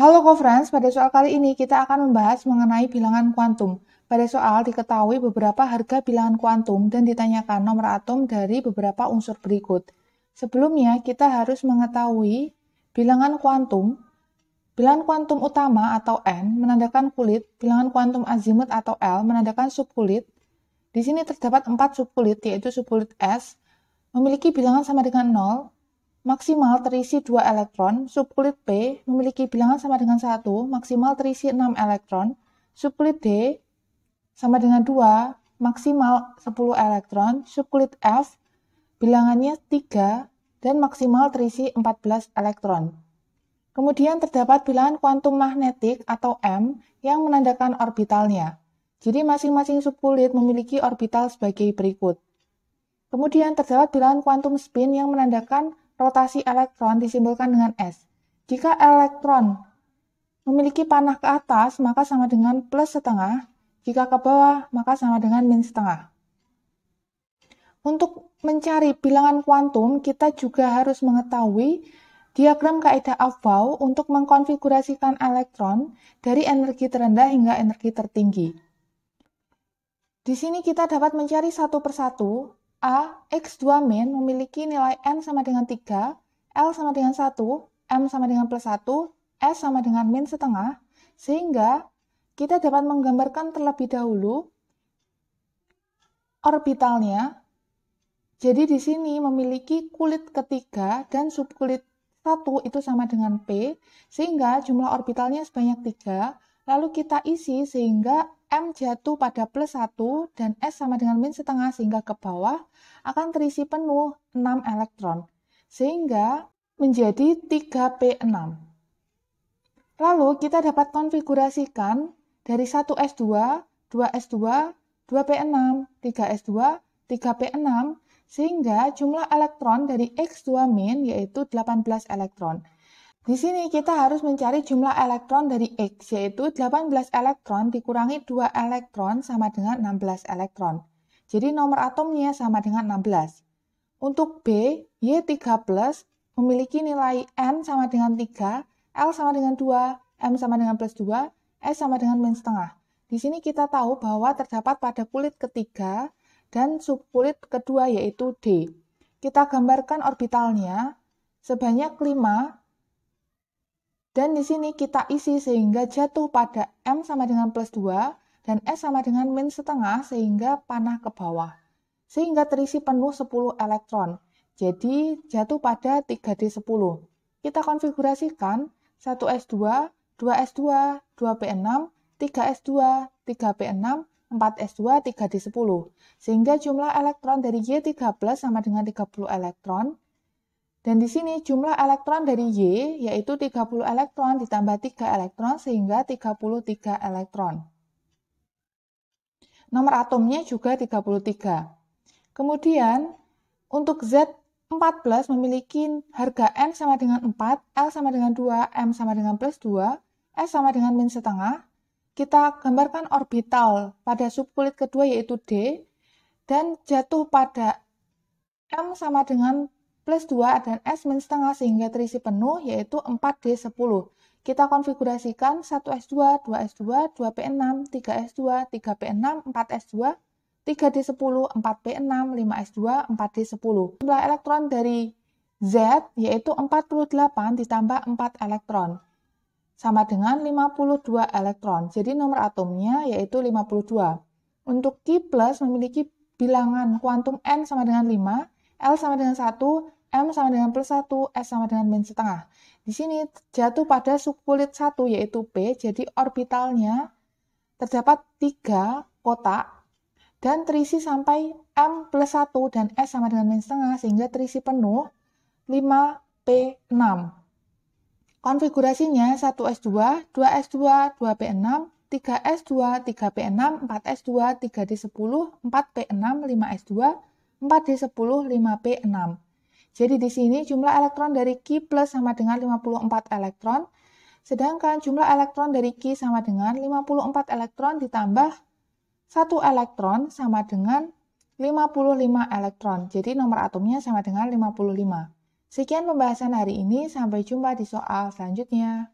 Halo co pada soal kali ini kita akan membahas mengenai bilangan kuantum. Pada soal diketahui beberapa harga bilangan kuantum dan ditanyakan nomor atom dari beberapa unsur berikut. Sebelumnya kita harus mengetahui bilangan kuantum. Bilangan kuantum utama atau N menandakan kulit, bilangan kuantum azimut atau L menandakan subkulit. Di sini terdapat empat subkulit yaitu subkulit S memiliki bilangan sama dengan 0, Maksimal terisi 2 elektron, subkulit P memiliki bilangan sama dengan 1, maksimal terisi 6 elektron, subkulit D sama dengan 2, maksimal 10 elektron, subkulit F bilangannya 3, dan maksimal terisi 14 elektron. Kemudian terdapat bilangan kuantum magnetik atau M yang menandakan orbitalnya. Jadi masing-masing subkulit memiliki orbital sebagai berikut. Kemudian terdapat bilangan kuantum spin yang menandakan rotasi elektron disimbolkan dengan S. Jika elektron memiliki panah ke atas, maka sama dengan plus setengah. Jika ke bawah, maka sama dengan minus setengah. Untuk mencari bilangan kuantum, kita juga harus mengetahui diagram kaidah Aufbau untuk mengkonfigurasikan elektron dari energi terendah hingga energi tertinggi. Di sini kita dapat mencari satu persatu A, X2 min memiliki nilai N sama dengan 3, L sama dengan 1, M sama dengan plus 1, S sama dengan min setengah, sehingga kita dapat menggambarkan terlebih dahulu orbitalnya. Jadi di sini memiliki kulit ketiga dan subkulit satu itu sama dengan P, sehingga jumlah orbitalnya sebanyak 3, lalu kita isi sehingga M jatuh pada plus 1 dan S sama dengan min setengah sehingga ke bawah akan terisi penuh 6 elektron sehingga menjadi 3P6. Lalu kita dapat konfigurasikan dari 1S2, 2S2, 2P6, 3S2, 3P6 sehingga jumlah elektron dari X2 min yaitu 18 elektron. Di sini kita harus mencari jumlah elektron dari X, yaitu 18 elektron dikurangi 2 elektron sama dengan 16 elektron. Jadi nomor atomnya sama dengan 16. Untuk B, Y3 memiliki nilai N sama dengan 3, L sama dengan 2, M sama dengan plus 2, S sama dengan min setengah. Di sini kita tahu bahwa terdapat pada kulit ketiga dan subkulit kedua yaitu D. Kita gambarkan orbitalnya sebanyak 5 dan di sini kita isi sehingga jatuh pada M sama dengan plus 2 dan S sama dengan min setengah sehingga panah ke bawah. Sehingga terisi penuh 10 elektron. Jadi jatuh pada 3D10. Kita konfigurasikan 1S2, 2S2, 2P6, 3S2, 3P6, 4S2, 3D10. Sehingga jumlah elektron dari Y13 sama dengan 30 elektron dan di sini jumlah elektron dari Y yaitu 30 elektron ditambah 3 elektron sehingga 33 elektron. Nomor atomnya juga 33. Kemudian untuk Z 14 memiliki harga N sama dengan 4, L sama dengan 2, M sama dengan plus 2, S sama dengan min setengah. Kita gambarkan orbital pada subkulit kedua yaitu D dan jatuh pada M sama dengan plus 2 dan S min setengah sehingga terisi penuh yaitu 4D10. Kita konfigurasikan 1S2, 2S2, 2P6, 3S2, 3P6, 4S2, 3D10, 4P6, 5S2, 4D10. Jumlah elektron dari Z yaitu 48 ditambah 4 elektron sama dengan 52 elektron. Jadi nomor atomnya yaitu 52. Untuk Q plus memiliki bilangan kuantum N sama dengan 5, L sama dengan 1, M sama dengan plus 1, S sama dengan minus setengah. Di sini jatuh pada subkulit 1 yaitu P, jadi orbitalnya terdapat 3 kotak dan terisi sampai M plus 1 dan S sama dengan minus setengah sehingga terisi penuh 5P6. Konfigurasinya 1S2, 2S2, 2P6, 3S2, 3P6, 4S2, 3D10, 4P6, 5S2, 4D10, 5P6. Jadi di sini jumlah elektron dari Ki plus sama dengan 54 elektron, sedangkan jumlah elektron dari Ki sama dengan 54 elektron ditambah 1 elektron sama dengan 55 elektron. Jadi nomor atomnya sama dengan 55. Sekian pembahasan hari ini, sampai jumpa di soal selanjutnya.